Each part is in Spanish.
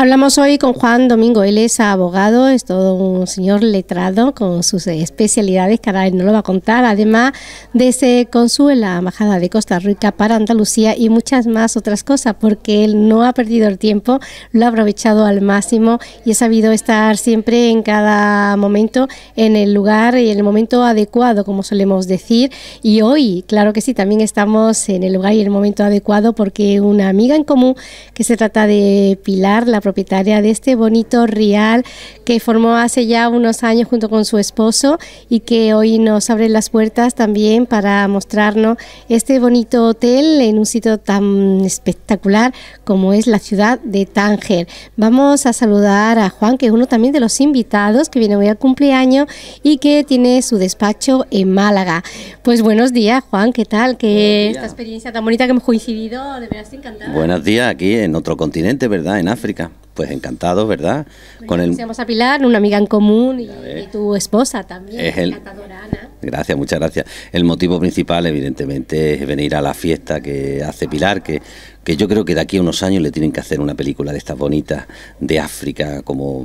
Hablamos hoy con Juan Domingo él es abogado, es todo un señor letrado con sus eh, especialidades que ahora él no lo va a contar, además de consul en la Embajada de Costa Rica para Andalucía y muchas más otras cosas, porque él no ha perdido el tiempo, lo ha aprovechado al máximo y ha sabido estar siempre en cada momento en el lugar y en el momento adecuado, como solemos decir. Y hoy, claro que sí, también estamos en el lugar y el momento adecuado porque una amiga en común que se trata de Pilar, la propietaria de este bonito rial que formó hace ya unos años junto con su esposo y que hoy nos abre las puertas también para mostrarnos este bonito hotel en un sitio tan espectacular como es la ciudad de Tánger. Vamos a saludar a Juan, que es uno también de los invitados que viene hoy al cumpleaños y que tiene su despacho en Málaga. Pues buenos días, Juan, ¿qué tal? Que esta experiencia tan bonita que hemos coincidido, de verdad Buenos días, aquí en otro continente, ¿verdad? En África pues encantado, ¿verdad? Bueno, Con el... a Pilar, una amiga en común y, tu esposa también, es Ana. Gracias, muchas gracias. El motivo principal, evidentemente, es venir a la fiesta que hace Pilar, que, que yo creo que de aquí a unos años le tienen que hacer una película de estas bonitas de África, como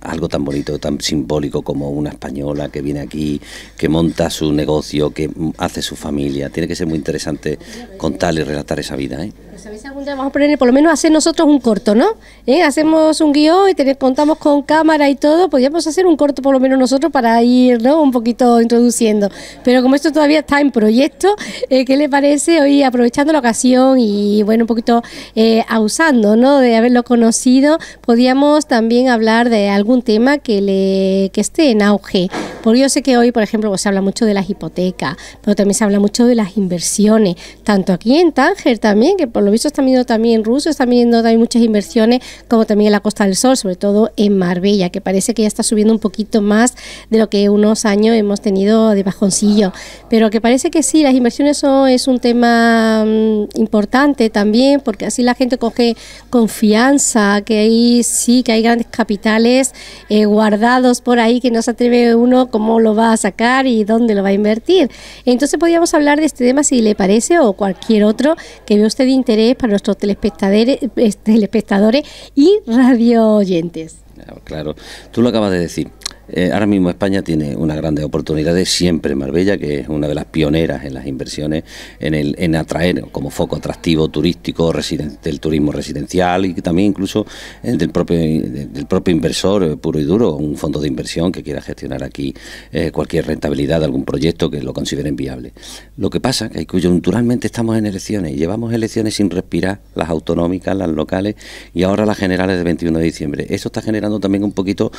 algo tan bonito, tan simbólico como una española que viene aquí, que monta su negocio, que hace su familia. Tiene que ser muy interesante contar y relatar esa vida, ¿eh? a veces algún día vamos a poner, por lo menos hacer nosotros un corto, ¿no? ¿Eh? Hacemos un guión y tenés, contamos con cámara y todo, podríamos hacer un corto por lo menos nosotros para ir un poquito introduciendo. Pero como esto todavía está en proyecto, eh, ¿qué le parece hoy aprovechando la ocasión y bueno, un poquito eh, abusando ¿no? de haberlo conocido, podríamos también hablar de algún tema que, le, que esté en auge? Porque yo sé que hoy, por ejemplo, se habla mucho de las hipotecas, pero también se habla mucho de las inversiones, tanto aquí en Tánger también, que por lo esto están viendo también, rusos están viniendo hay muchas inversiones, como también en la Costa del Sol, sobre todo en Marbella, que parece que ya está subiendo un poquito más de lo que unos años hemos tenido de bajoncillo. Pero que parece que sí, las inversiones son, es un tema mm, importante también, porque así la gente coge confianza, que ahí sí, que hay grandes capitales eh, guardados por ahí que no se atreve uno cómo lo va a sacar y dónde lo va a invertir. Entonces podríamos hablar de este tema si le parece o cualquier otro que ve usted de interés para nuestros telespectadores, eh, telespectadores y radio oyentes. Ah, claro, tú lo acabas de decir. Eh, ahora mismo España tiene una unas oportunidad de siempre Marbella, que es una de las pioneras en las inversiones, en, el, en atraer como foco atractivo turístico del turismo residencial y también incluso eh, del, propio, del propio inversor eh, puro y duro, un fondo de inversión que quiera gestionar aquí cualquier rentabilidad de algún proyecto que lo consideren viable. Lo que pasa es que coyunturalmente estamos en elecciones, llevamos elecciones sin respirar, las autonómicas, las locales y ahora las generales del 21 de diciembre. Eso está generando también un poquito,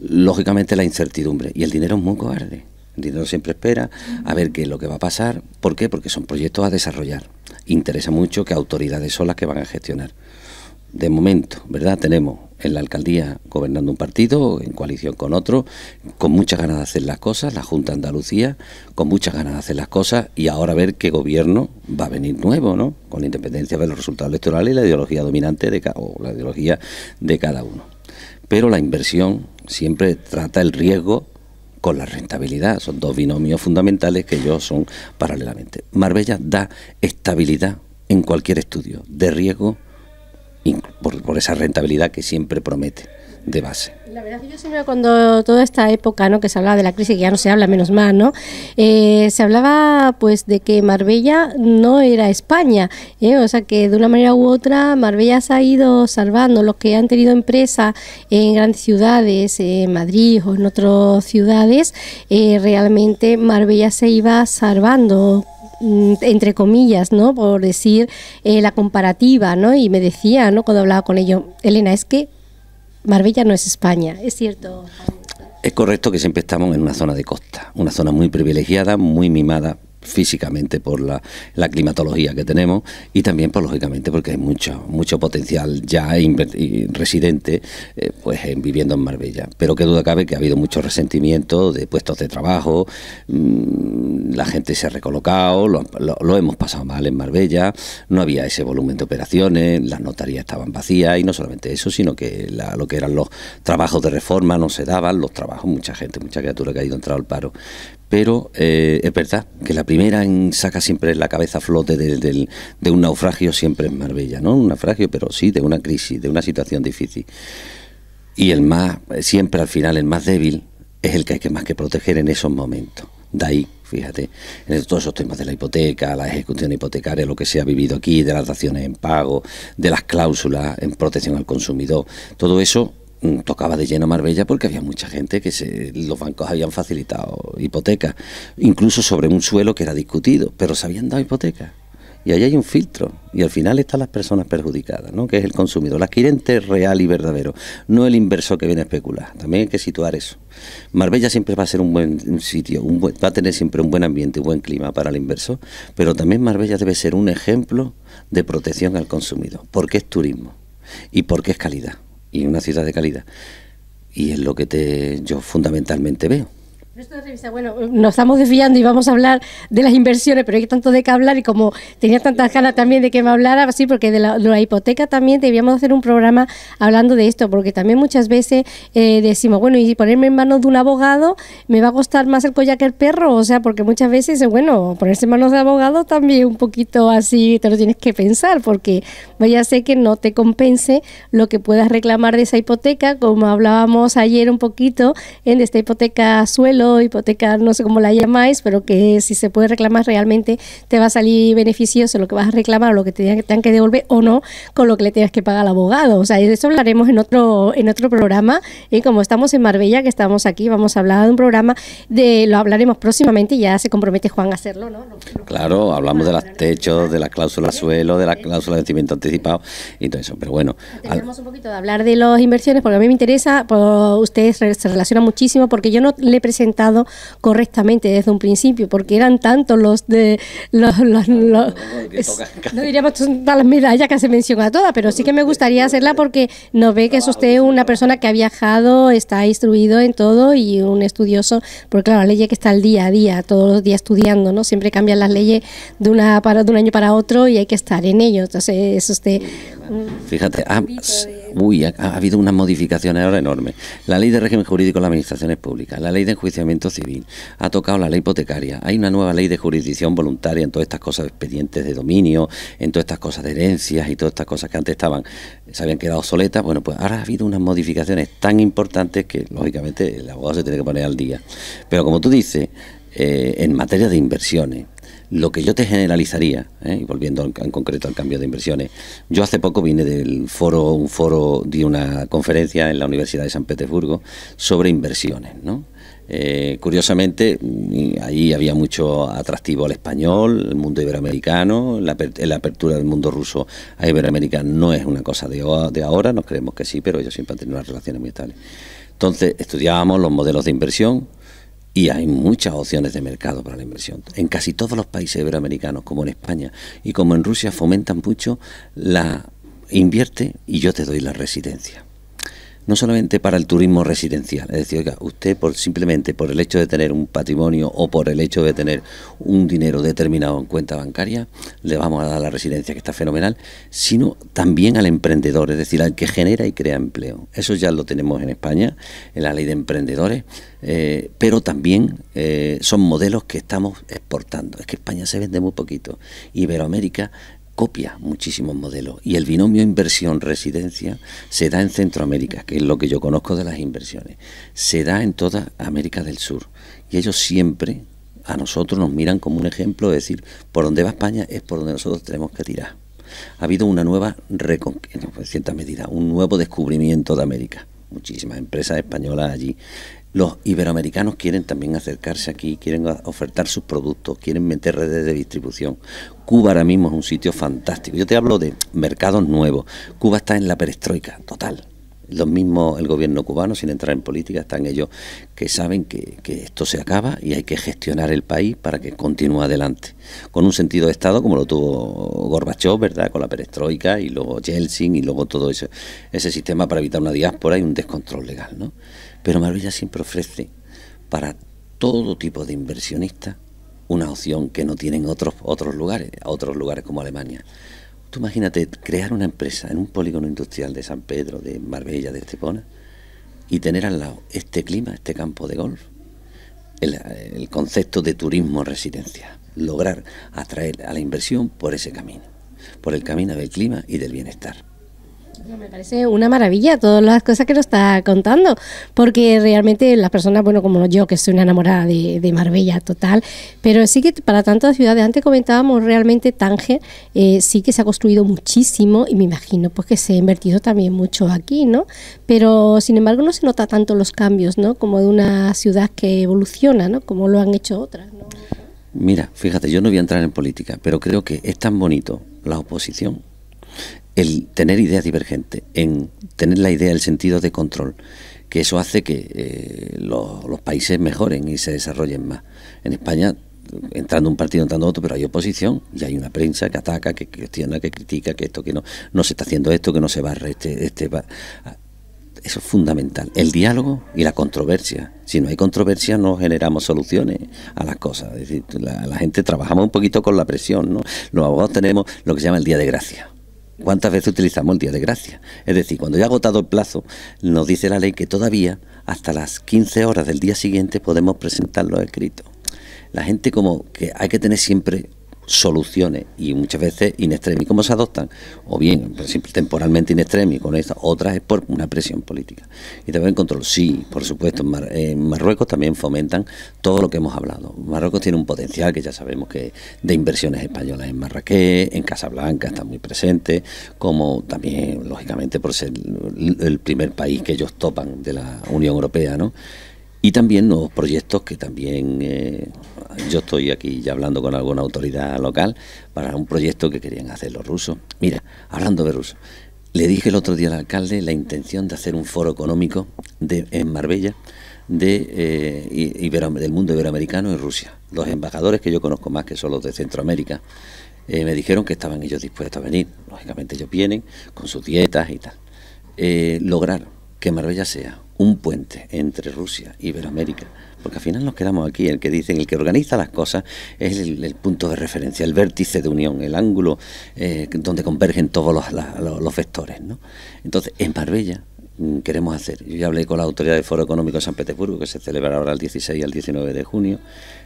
lógicamente, la incertidumbre. Y el dinero es muy cobarde. El dinero siempre espera a ver qué es lo que va a pasar. ¿Por qué? Porque son proyectos a desarrollar. Interesa mucho que autoridades son las que van a gestionar. De momento, ¿verdad? Tenemos en la alcaldía gobernando un partido, en coalición con otro, con muchas ganas de hacer las cosas, la Junta Andalucía, con muchas ganas de hacer las cosas y ahora ver qué gobierno va a venir nuevo, ¿no? Con la independencia de los resultados electorales y la ideología dominante de o la ideología de cada uno pero la inversión siempre trata el riesgo con la rentabilidad. Son dos binomios fundamentales que yo son paralelamente. Marbella da estabilidad en cualquier estudio de riesgo por esa rentabilidad que siempre promete de base. La verdad que yo siempre cuando toda esta época, ¿no? Que se hablaba de la crisis, que ya no se habla menos mal, ¿no? Eh, se hablaba, pues, de que Marbella no era España, ¿eh? o sea que de una manera u otra Marbella se ha ido salvando. Los que han tenido empresa en grandes ciudades, en Madrid o en otras ciudades, eh, realmente Marbella se iba salvando mm, entre comillas, ¿no? Por decir la comparativa, ¿no? Y me decía, ¿no? Cuando hablaba con ello Elena, es que Marbella no es España, es cierto. Es correcto que siempre estamos en una zona de costa, una zona muy privilegiada, muy mimada físicamente por la, climatología que tenemos y también, pues, lógicamente, porque hay mucho, mucho potencial ya residente eh, pues, viviendo en Marbella. Pero qué duda cabe que ha habido mucho resentimiento de puestos de trabajo, mm, la gente se ha recolocado, lo, hemos pasado mal en Marbella, no había ese volumen de operaciones, las notarías estaban vacías y no solamente eso, sino que lo que eran los trabajos de reforma no se daban, los trabajos, mucha gente, mucha criatura que ha ido entrado al paro pero eh, es verdad que la primera en saca siempre la cabeza a flote de, un naufragio, siempre es Marbella, no un naufragio, pero sí de una crisis, de una situación difícil. Y el más, siempre al final, el más débil es el que hay que más que proteger en esos momentos. De ahí, fíjate, en todos esos temas de la hipoteca, la ejecución hipotecaria, lo que se ha vivido aquí, de las acciones en pago, de las cláusulas en protección al consumidor, todo eso Mm, tocaba de lleno Marbella porque había mucha gente que se, los bancos habían facilitado hipotecas, incluso sobre un suelo que era discutido, pero se habían dado hipotecas. Y ahí hay un filtro. Y al final están las personas perjudicadas, ¿no? que es el consumidor, el adquirente real y verdadero, no el inversor que viene a especular. También hay que situar eso. Marbella siempre va a ser un buen sitio, va a tener siempre un buen ambiente, un buen clima para el inversor, pero también Marbella debe ser un ejemplo de protección al consumidor, porque es turismo y porque es calidad y una ciudad de calidad. Y es lo que te, yo fundamentalmente veo bueno, nos estamos desviando y vamos a hablar de las inversiones, pero hay tanto de qué hablar y como tenía tantas ganas también de que me hablara, sí, porque de la, hipoteca también debíamos hacer un programa hablando de esto, porque también muchas veces eh, decimos, bueno, y ponerme en manos de un abogado me va a costar más el collar que el perro, o sea, porque muchas veces, bueno, ponerse en manos de abogado también un poquito así te lo tienes que pensar, porque vaya a ser que no te compense lo que puedas reclamar de esa hipoteca, como hablábamos ayer un poquito en esta hipoteca suelo hipotecar no sé cómo la llamáis, pero que si se puede reclamar realmente te va a salir beneficioso lo que vas a reclamar o lo que te, tengan que devolver o no con lo que le tienes que pagar al abogado. O sea, de eso hablaremos en otro, en otro programa. Y como estamos en Marbella, que estamos aquí, vamos a hablar de un programa, de lo hablaremos próximamente ya se compromete Juan a hacerlo, ¿no? claro, hablamos de los techos, de la cláusula suelo, de la cláusula de cimiento anticipado y todo eso. Pero bueno. Tenemos un poquito de hablar de las inversiones porque a mí me interesa, pues, ustedes se relacionan muchísimo porque yo no le presenté correctamente desde un principio, porque eran tantos los de los, los, no diríamos todas las medallas que se menciona toda pero sí que me gustaría hacerla porque nos ve que es ah, usted una persona que ha viajado, está instruido en todo y un estudioso, porque claro, la ley que está al día a día, todos los días estudiando, ¿no? Siempre cambian las leyes de una para de un año para otro y hay que estar en ello. Entonces, es usted Fíjate, ah, ha, ha, habido unas modificaciones ahora enormes. La ley de régimen jurídico de las administraciones públicas, la ley de enjuiciamiento civil, ha tocado la ley hipotecaria, hay una nueva ley de jurisdicción voluntaria en todas estas cosas de expedientes de dominio, en todas estas cosas de herencias y todas estas cosas que antes estaban, se habían quedado obsoletas. Bueno, pues ahora ha habido unas modificaciones tan importantes que, lógicamente, el abogado se tiene que poner al día. Pero como tú dices, eh, en materia de inversiones, lo que yo te generalizaría, ¿eh? y volviendo en concreto al cambio de inversiones, yo hace poco vine del foro, un foro, de una conferencia en la Universidad de San Petersburgo sobre inversiones, ¿no? Eh, curiosamente, mm, ahí había mucho atractivo al español, el mundo iberoamericano, la, apertura del mundo ruso a Iberoamérica no es una cosa de, de ahora, nos creemos que sí, pero ellos siempre han tenido unas relaciones muy estables. Entonces, estudiábamos los modelos de inversión, y hay muchas opciones de mercado para la inversión. En casi todos los países iberoamericanos, como en España y como en Rusia, fomentan mucho la invierte y yo te doy la residencia no solamente para el turismo residencial, es decir, usted por, simplemente por el hecho de tener un patrimonio o por el hecho de tener un dinero determinado en cuenta bancaria, le vamos a dar la residencia, que está fenomenal, sino también al emprendedor, es decir, al que genera y crea empleo. Eso ya lo tenemos en España, en la ley de emprendedores, eh, pero también eh, son modelos que estamos exportando. Es que España se vende muy poquito. Iberoamérica copia muchísimos modelos y el binomio inversión-residencia se da en Centroamérica, que es lo que yo conozco de las inversiones, se da en toda América del Sur y ellos siempre a nosotros nos miran como un ejemplo es decir, por donde va España es por donde nosotros tenemos que tirar. Ha habido una nueva reconquista, en cierta medida, un nuevo descubrimiento de América. Muchísimas empresas españolas allí los iberoamericanos quieren también acercarse aquí, quieren ofertar sus productos, quieren meter redes de distribución. Cuba ahora mismo es un sitio fantástico. Yo te hablo de mercados nuevos. Cuba está en la perestroika, total los mismos, el gobierno cubano, sin entrar en política, están ellos que saben que, esto se acaba y hay que gestionar el país para que continúe adelante. Con un sentido de Estado como lo tuvo Gorbachev, ¿verdad? Con la perestroika y luego Yeltsin y luego todo eso, ese sistema para evitar una diáspora y un descontrol legal, ¿no? Pero Marbella siempre ofrece para todo tipo de inversionistas una opción que no tienen otros, otros lugares, otros lugares como Alemania. Tú imagínate crear una empresa en un polígono industrial de San Pedro, de Marbella, de Estepona, y tener al lado este clima, este campo de golf, el, el concepto de turismo residencia, lograr atraer a la inversión por ese camino, por el camino del clima y del bienestar. Me parece una maravilla todas las cosas que nos está contando, porque realmente las personas, bueno, como yo, que soy una enamorada de, Marbella total, pero sí que para tantas ciudades, antes comentábamos realmente Tánger, eh, sí que se ha construido muchísimo y me imagino pues que se ha invertido también mucho aquí, ¿no? Pero sin embargo no se nota tanto los cambios, ¿no? Como de una ciudad que evoluciona, ¿no? Como lo han hecho otras, ¿no? Mira, fíjate, yo no voy a entrar en política, pero creo que es tan bonito la oposición el tener ideas divergentes, en tener la idea, el sentido de control, que eso hace que eh, los, países mejoren y se desarrollen más. En España entrando un partido, entrando otro, pero hay oposición y hay una prensa que ataca, que cuestiona, que critica, que esto, que no, no se está haciendo esto, que no se barre este, este Eso es fundamental. El diálogo y la controversia. Si no hay controversia, no generamos soluciones a las cosas. Es decir, la, gente trabajamos un poquito con la presión, ¿no? Los abogados tenemos lo que se llama el día de gracia ¿Cuántas veces utilizamos el día de gracia? Es decir, cuando ya ha agotado el plazo, nos dice la ley que todavía hasta las 15 horas del día siguiente podemos presentar los escritos. La gente como que hay que tener siempre soluciones y muchas veces in extremis. ¿Cómo se adoptan? O bien, pues, temporalmente in extremis, con esta, otras es por una presión política. Y también control, sí, por supuesto, en, Marruecos también fomentan todo lo que hemos hablado. Marruecos tiene un potencial que ya sabemos que de inversiones españolas en Marrakech, en Casablanca está muy presente, como también, lógicamente, por ser el primer país que ellos topan de la Unión Europea, ¿no? Y también nuevos proyectos que también... Eh, yo estoy aquí ya hablando con alguna autoridad local para un proyecto que querían hacer los rusos. Mira, hablando de rusos, le dije el otro día al alcalde la intención de hacer un foro económico de, en Marbella de, eh, del mundo iberoamericano y Rusia. Los embajadores que yo conozco más, que son los de Centroamérica, eh, me dijeron que estaban ellos dispuestos a venir. Lógicamente ellos vienen con sus dietas y tal. Eh, lograr que Marbella sea un puente entre Rusia y e Iberoamérica porque al final nos quedamos aquí, el que dice, el que organiza las cosas es el, punto de referencia, el vértice de unión, el ángulo eh, donde convergen todos los, vectores. ¿no? Entonces, en Marbella mm, queremos hacer. Yo ya hablé con la autoridad del Foro Económico de San Petersburgo, que se celebrará ahora el 16 y el 19 de junio,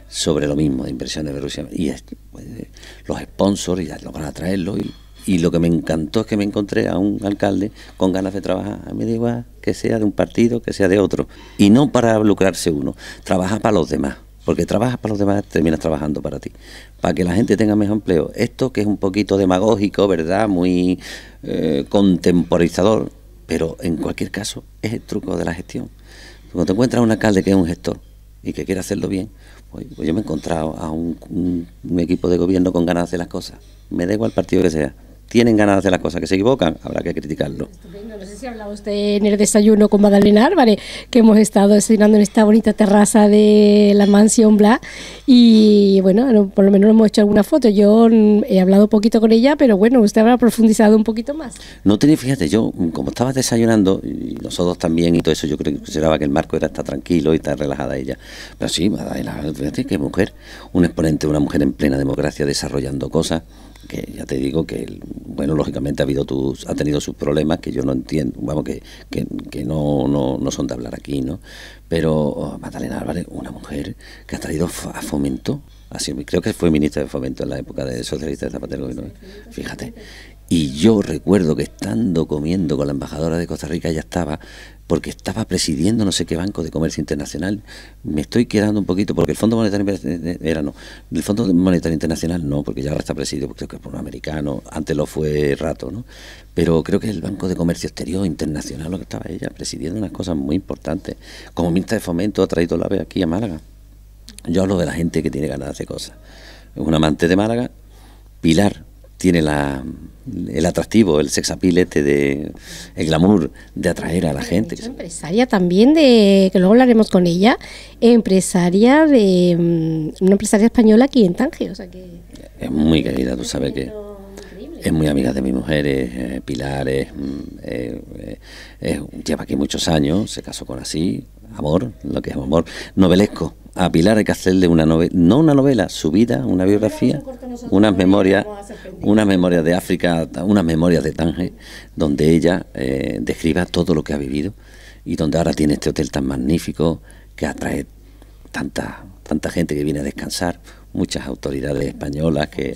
sobre lo mismo, de inversiones de Rusia. Y pues, eh, los sponsors ya lo van a traerlo y y lo que me encantó es que me encontré a un alcalde con ganas de trabajar. A mí da igual que sea de un partido, que sea de otro. Y no para lucrarse uno, trabaja para los demás. Porque trabajas para los demás, terminas trabajando para ti. Para que la gente tenga mejor empleo. Esto que es un poquito demagógico, ¿verdad? Muy eh, contemporizador. Pero en cualquier caso, es el truco de la gestión. Cuando te encuentras a un alcalde que es un gestor y que quiere hacerlo bien, pues, pues yo me he encontrado a un, equipo de gobierno con ganas de hacer las cosas. Me da igual el partido que sea tienen ganas de las cosas, que se equivocan, habrá que criticarlo. No sé si hablado usted en el desayuno con Madalena Álvarez, que hemos estado desayunando en esta bonita terraza de la mansión Bla, y bueno, por lo menos hemos hecho alguna foto. Yo mm, he hablado poquito con ella, pero bueno, usted habrá profundizado un poquito más. No tenía, fíjate, yo mm, como estaba desayunando, y nosotros también y todo eso, yo creo que consideraba que el marco era estar tranquilo y estar relajada ella. Pero sí, Madalena, fíjate qué mujer, un exponente, una mujer en plena democracia desarrollando cosas que ya te digo que, bueno, lógicamente ha, habido tus, ha tenido sus problemas que yo no entiendo, vamos, que, no, no, son de hablar aquí, ¿no? Pero oh, Magdalena Álvarez, una mujer que ha traído a fomento, así, creo que fue ministra de fomento en la época de socialistas de Zapatero, ¿no? fíjate. Y yo recuerdo que estando comiendo con la embajadora de Costa Rica, ya estaba porque estaba presidiendo no sé qué banco de comercio internacional. Me estoy quedando un poquito, porque el Fondo Monetario eh, eh, era no, el Fondo Monetario Internacional no, porque ya ahora está presidido creo que por un americano, antes lo fue rato, ¿no? Pero creo que el Banco de Comercio Exterior Internacional, lo que estaba ella, presidiendo unas cosas muy importantes. Como ministra de Fomento ha traído la vez aquí a Málaga. Yo hablo de la gente que tiene ganas de hacer cosas. Es un amante de Málaga, pilar tiene la, el atractivo, el sexapilete de el glamour de atraer a la gente. Es empresaria también de, que luego hablaremos con ella, empresaria de mm, una empresaria española aquí en Tánger o sea es muy querida, tú sabes que es muy amiga de mis mujeres, eh, Pilar, mm, eh, eh, lleva aquí muchos años, se casó con así, amor, lo que es amor, novelesco, a Pilar hay que de una novela, no una novela, su vida, una biografía, unas memorias, unas memorias de África, unas memorias de Tange, donde ella eh, describa todo lo que ha vivido y donde ahora tiene este hotel tan magnífico que atrae tanta, tanta gente que viene a descansar muchas autoridades españolas que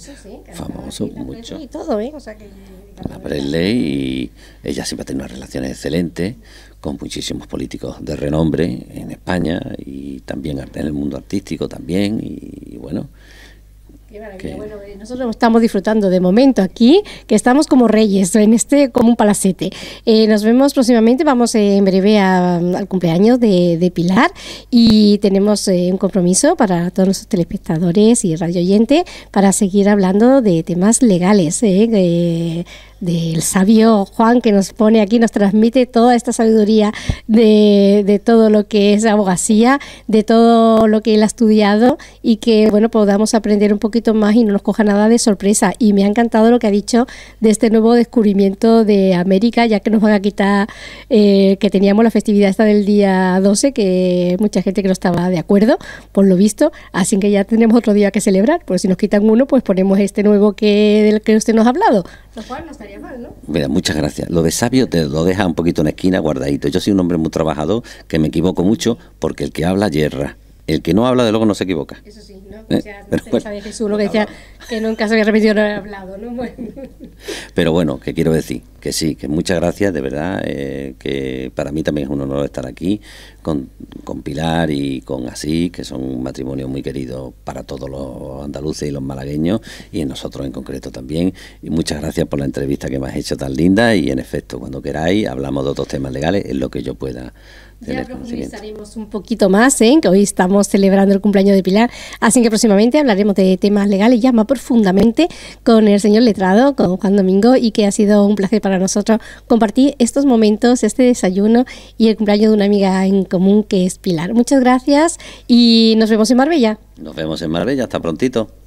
famosos pues, mucho y ¿eh? la y ella siempre ha tenido unas relaciones excelentes con muchísimos políticos de renombre en España y también en el mundo artístico también y bueno bueno, eh, nosotros estamos disfrutando de momento aquí, que estamos como reyes, en este como un palacete. Eh, nos vemos próximamente, vamos eh, en breve mm, al cumpleaños de, Pilar y tenemos un compromiso para todos nuestros telespectadores y radio oyente para seguir hablando de temas legales del sabio Juan que nos pone aquí, nos transmite toda esta sabiduría de, todo lo que es abogacía, de todo lo que él ha estudiado y que, bueno, podamos aprender un poquito más y no nos coja nada de sorpresa. Y me ha encantado lo que ha dicho de este nuevo descubrimiento de América, ya que nos van a quitar eh, que teníamos la festividad esta del día 12, que mucha gente que no estaba de acuerdo, por lo visto, así que ya tenemos otro día que celebrar, por pues si nos quitan uno, pues ponemos este nuevo que del que usted nos ha hablado muchas gracias. Lo de sabio te lo deja un poquito en la esquina, guardadito. Yo soy un hombre muy trabajador, que me equivoco mucho, porque el que habla yerra. El que no habla, de luego, no se equivoca. Eso sí, ¿no? Eh, o sea, ¿Eh? pero, bueno, Jesús, lo que decía, que nunca se había repetido, no haber hablado, Pero bueno, ¿qué quiero decir? que sí, que muchas gracias, de verdad, eh, que para mí también es un honor estar aquí con, con Pilar y con Así, que son un matrimonio muy querido para todos los andaluces y los malagueños y en nosotros en concreto también. Y muchas gracias por la entrevista que me has hecho tan linda y en efecto, cuando queráis, hablamos de otros temas legales en lo que yo pueda. Ya profundizaremos un poquito más, ¿eh? que hoy estamos celebrando el cumpleaños de Pilar, así que próximamente hablaremos de temas legales ya más profundamente con el señor letrado, con Juan Domingo, y que ha sido un placer para para nosotros compartir estos momentos, este desayuno y el cumpleaños de una amiga en común que es Pilar. Muchas gracias y nos vemos en Marbella. Nos vemos en Marbella, hasta prontito.